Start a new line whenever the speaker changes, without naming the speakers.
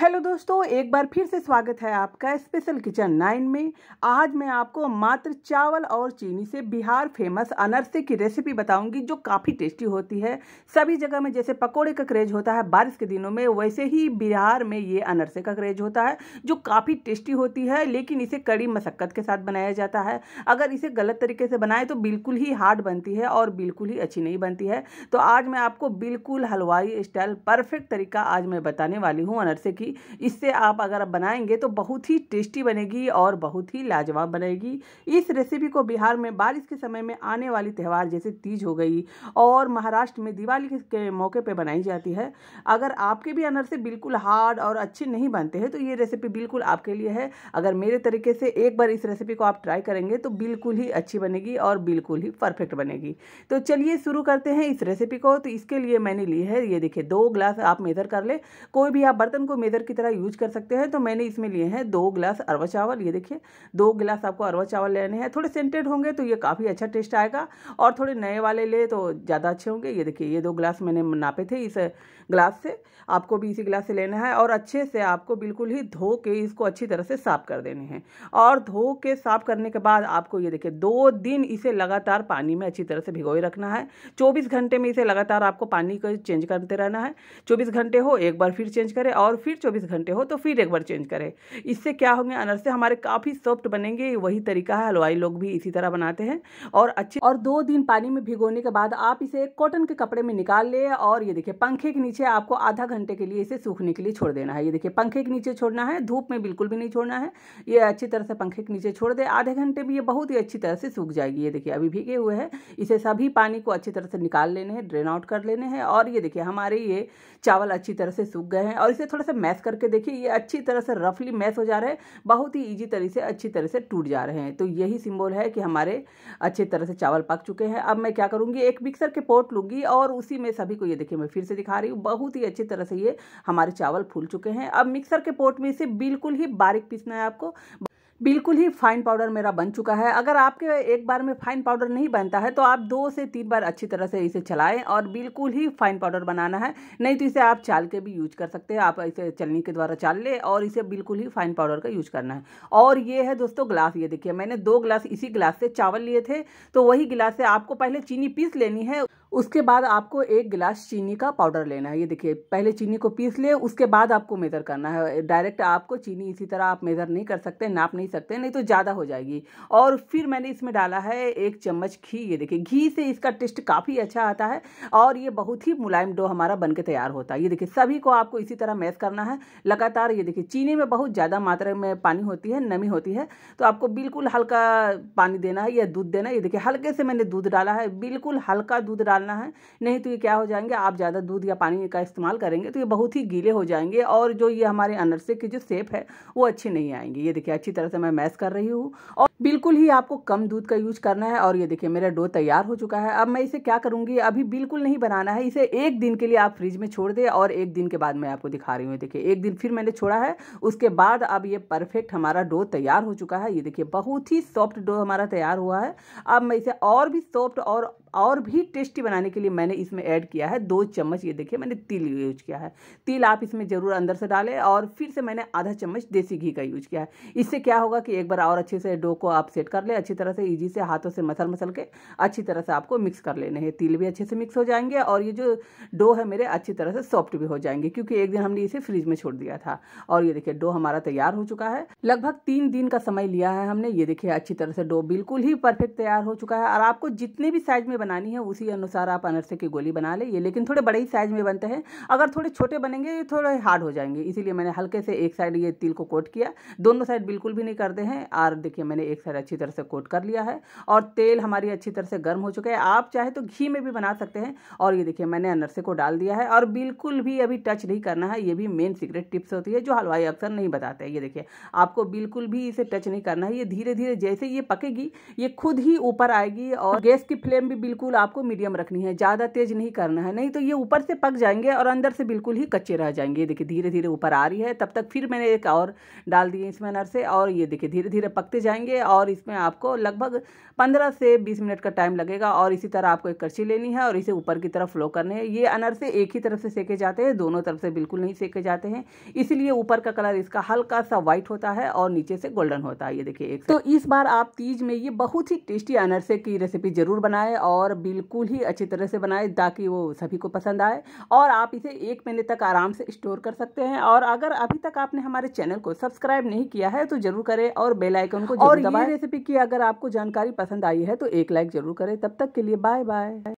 hello दोस्तों एक बार फिर से स्वागत है आपका स्पेशल किचन नाइन में आज मैं आपको मात्र चावल और चीनी से बिहार फेमस अनरसे की रेसिपी बताऊंगी जो काफ़ी टेस्टी होती है सभी जगह में जैसे पकोड़े का क्रेज होता है बारिश के दिनों में वैसे ही बिहार में ये अनरसे का क्रेज होता है जो काफ़ी टेस्टी होती है लेकिन इसे कड़ी मशक्क़त के साथ बनाया जाता है अगर इसे गलत तरीके से बनाए तो बिल्कुल ही हार्ड बनती है और बिल्कुल ही अच्छी नहीं बनती है तो आज मैं आपको बिल्कुल हलवाई स्टाइल परफेक्ट तरीका आज मैं बताने वाली हूँ अनरसे की इससे आप अगर बनाएंगे तो बहुत ही टेस्टी बनेगी और बहुत ही लाजवाब बनेगी इस रेसिपी को बिहार में बारिश के समय में आने वाली त्यौहार जैसे तीज हो गई और महाराष्ट्र में दिवाली के मौके पर बनाई जाती है अगर आपके भी से बिल्कुल हार्ड और अच्छे नहीं बनते हैं तो ये रेसिपी बिल्कुल आपके लिए है अगर मेरे तरीके से एक बार इस रेसिपी को आप ट्राई करेंगे तो बिल्कुल ही अच्छी बनेगी और बिल्कुल ही परफेक्ट बनेगी तो चलिए शुरू करते हैं इस रेसिपी को तो इसके लिए मैंने ली है ये देखिए दो ग्लास आप मेज़र कर ले कोई भी आप बर्तन को इम्बेलाइज़र की तरह यूज कर सकते हैं तो मैंने इसमें लिए हैं दो गिलास अरवा चावल ये देखिए दो गिलास आपको अरवा चावल लेने हैं थोड़े सेंटेड होंगे तो ये काफ़ी अच्छा टेस्ट आएगा और थोड़े नए वाले ले तो ज़्यादा अच्छे होंगे ये देखिए ये दो गिलास मैंने नापे थे इस गिलास से आपको भी इसी गिलास से लेना है और अच्छे से आपको बिल्कुल ही धो के इसको अच्छी तरह से साफ़ कर देने हैं और धो के साफ़ करने के बाद आपको ये देखिए दो दिन इसे लगातार पानी में अच्छी तरह से भिगोए रखना है चौबीस घंटे में इसे लगातार आपको पानी को चेंज करते रहना है चौबीस घंटे हो एक बार फिर चेंज करें और फिर चौबीस घंटे हो तो फिर एक बार चेंज करें इससे क्या होंगे अनरसे हमारे काफ़ी सॉफ्ट बनेंगे वही तरीका है हलवाई लोग भी इसी तरह बनाते हैं और अच्छे और दो दिन पानी में भिगोने के बाद आप इसे कॉटन के कपड़े में निकाल ले और ये देखिए पंखे के नीचे आपको आधा घंटे के लिए इसे सूखने के लिए छोड़ देना है ये देखिए पंखे के नीचे छोड़ना है धूप में बिल्कुल भी नहीं छोड़ना है ये अच्छी तरह से पंखे के नीचे छोड़ दे आधे घंटे में ये बहुत ही अच्छी तरह से सूख जाएगी ये देखिए अभी भीगे हुए हैं इसे सभी पानी को अच्छी तरह से निकाल लेने हैं ड्रेन आउट कर लेने हैं और ये देखिए हमारे ये चावल अच्छी तरह से सूख गए हैं और इसे थोड़ा सा मैश करके देखिए ये अच्छी तरह से रफली मैश हो जा रहे हैं बहुत ही ईजी तरीके से अच्छी तरह से टूट जा रहे हैं तो यही सिम्बल है कि हमारे अच्छे तरह से चावल पक चुके हैं अब मैं क्या करूँगी एक मिक्सर के पोट लूँगी और उसी में सभी को ये देखिए मैं फिर से दिखा रही हूँ बहुत ही अच्छी तरह से ये हमारे चावल फूल चुके हैं अब मिक्सर के पोट में इसे बिल्कुल ही बारीक पीसना है आपको बिल्कुल ही फाइन पाउडर मेरा बन चुका है अगर आपके एक बार में फाइन पाउडर नहीं बनता है तो आप दो से तीन बार अच्छी तरह से इसे चलाएं और बिल्कुल ही फाइन पाउडर बनाना है नहीं तो इसे आप चाल के भी यूज कर सकते हैं आप इसे चलनी के द्वारा चाल लें और इसे बिल्कुल ही फाइन पाउडर का यूज करना है और ये है दोस्तों ग्लास ये देखिए मैंने दो ग्लास इसी गिलास से चावल लिए थे तो वही गिलास से आपको पहले चीनी पीस लेनी है उसके बाद आपको एक गिलास चीनी का पाउडर लेना है ये देखिए पहले चीनी को पीस ले उसके बाद आपको मेज़र करना है डायरेक्ट आपको चीनी इसी तरह आप मेज़र नहीं कर सकते नाप नहीं सकते नहीं तो ज़्यादा हो जाएगी और फिर मैंने इसमें डाला है एक चम्मच घी ये देखिए घी से इसका टेस्ट काफ़ी अच्छा आता है और ये बहुत ही मुलायम डो हमारा बन के तैयार होता है ये देखिए सभी को आपको इसी तरह मैस करना है लगातार ये देखिए चीनी में बहुत ज़्यादा मात्रा में पानी होती है नमी होती है तो आपको बिल्कुल हल्का पानी देना है या दूध देना है ये देखिए हल्के से मैंने दूध डाला है बिल्कुल हल्का दूध डाला डालना है नहीं तो ये क्या हो जाएंगे आप ज़्यादा दूध या पानी का इस्तेमाल करेंगे तो ये बहुत ही गीले हो जाएंगे और जो ये हमारे अनरसे की जो सेप है वो अच्छी नहीं आएंगी ये देखिए अच्छी तरह से मैं मैस कर रही हूँ और बिल्कुल ही आपको कम दूध का यूज करना है और ये देखिए मेरा डो तैयार हो चुका है अब मैं इसे क्या करूँगी अभी बिल्कुल नहीं बनाना है इसे एक दिन के लिए आप फ्रिज में छोड़ दे और एक दिन के बाद मैं आपको दिखा रही हूँ देखिए एक दिन फिर मैंने छोड़ा है उसके बाद अब ये परफेक्ट हमारा डो तैयार हो चुका है ये देखिए बहुत ही सॉफ्ट डो हमारा तैयार हुआ है अब मैं इसे और भी सॉफ्ट और और भी टेस्टी बनाने के लिए मैंने इसमें ऐड किया है दो चम्मच ये देखिए मैंने तिल यूज किया है तिल आप इसमें ज़रूर अंदर से डालें और फिर से मैंने आधा चम्मच देसी घी का यूज किया है इससे क्या होगा कि एक बार और अच्छे से डो को आप सेट कर लें अच्छी तरह से ईजी से हाथों से मसल मसल के अच्छी तरह से आपको मिक्स कर लेने हैं तिल भी अच्छे से मिक्स हो जाएंगे और ये जो डो है मेरे अच्छी तरह से सॉफ्ट भी हो जाएंगे क्योंकि एक दिन हमने इसे फ्रिज में छोड़ दिया था और ये देखिए डो हमारा तैयार हो चुका है लगभग तीन दिन का समय लिया है हमने ये देखिए अच्छी तरह से डो बिल्कुल ही परफेक्ट तैयार हो चुका है और आपको जितने भी साइज में बनानी है उसी अनुसार आप अनरसे की गोली बना लीजिए लेकिन थोड़े बड़े ही साइज़ में बनते हैं अगर थोड़े छोटे बनेंगे थोड़े हार्ड हो जाएंगे इसीलिए मैंने हल्के से एक साइड ये तिल को कोट किया दोनों साइड बिल्कुल भी नहीं करते हैं और देखिए मैंने एक साइड अच्छी तरह से कोट कर लिया है और तेल हमारी अच्छी तरह से गर्म हो चुका है आप चाहे तो घी में भी बना सकते हैं और ये देखिए मैंने अनरसे को डाल दिया है और बिल्कुल भी अभी टच नहीं करना है ये भी मेन सीक्रेट टिप्स होती है जो हलवाई अक्सर नहीं बताते ये देखिए आपको बिल्कुल भी इसे टच नहीं करना है ये धीरे धीरे जैसे ये पकेगी ये खुद ही ऊपर आएगी और गैस की फ्लेम भी बिल्कुल आपको मीडियम रखनी है ज़्यादा तेज़ नहीं करना है नहीं तो ये ऊपर से पक जाएंगे और अंदर से बिल्कुल ही कच्चे रह जाएंगे देखिए धीरे धीरे ऊपर आ रही है तब तक फिर मैंने एक और डाल दिए इस मैनर से और ये देखिए धीरे धीरे पकते जाएंगे और इसमें आपको लगभग पंद्रह से बीस मिनट का टाइम लगेगा और इसी तरह आपको एक कर्ची लेनी है और इसे ऊपर की तरफ फ्लो करने है ये अनरसे एक ही तरफ से सेके जाते हैं दोनों तरफ से बिल्कुल नहीं सेके जाते हैं इसीलिए ऊपर का कलर इसका हल्का सा वाइट होता है और नीचे से गोल्डन होता है ये देखिए एक तो इस बार आप तीज में ये बहुत ही टेस्टी अनरसे की रेसिपी जरूर बनाएं और और बिल्कुल ही अच्छी तरह से बनाए ताकि वो सभी को पसंद आए और आप इसे एक महीने तक आराम से स्टोर कर सकते हैं और अगर अभी तक आपने हमारे चैनल को सब्सक्राइब नहीं किया है तो जरूर करें और बेल आइकन को और ये रेसिपी की अगर आपको जानकारी पसंद आई है तो एक लाइक जरूर करें तब तक के लिए बाय बाय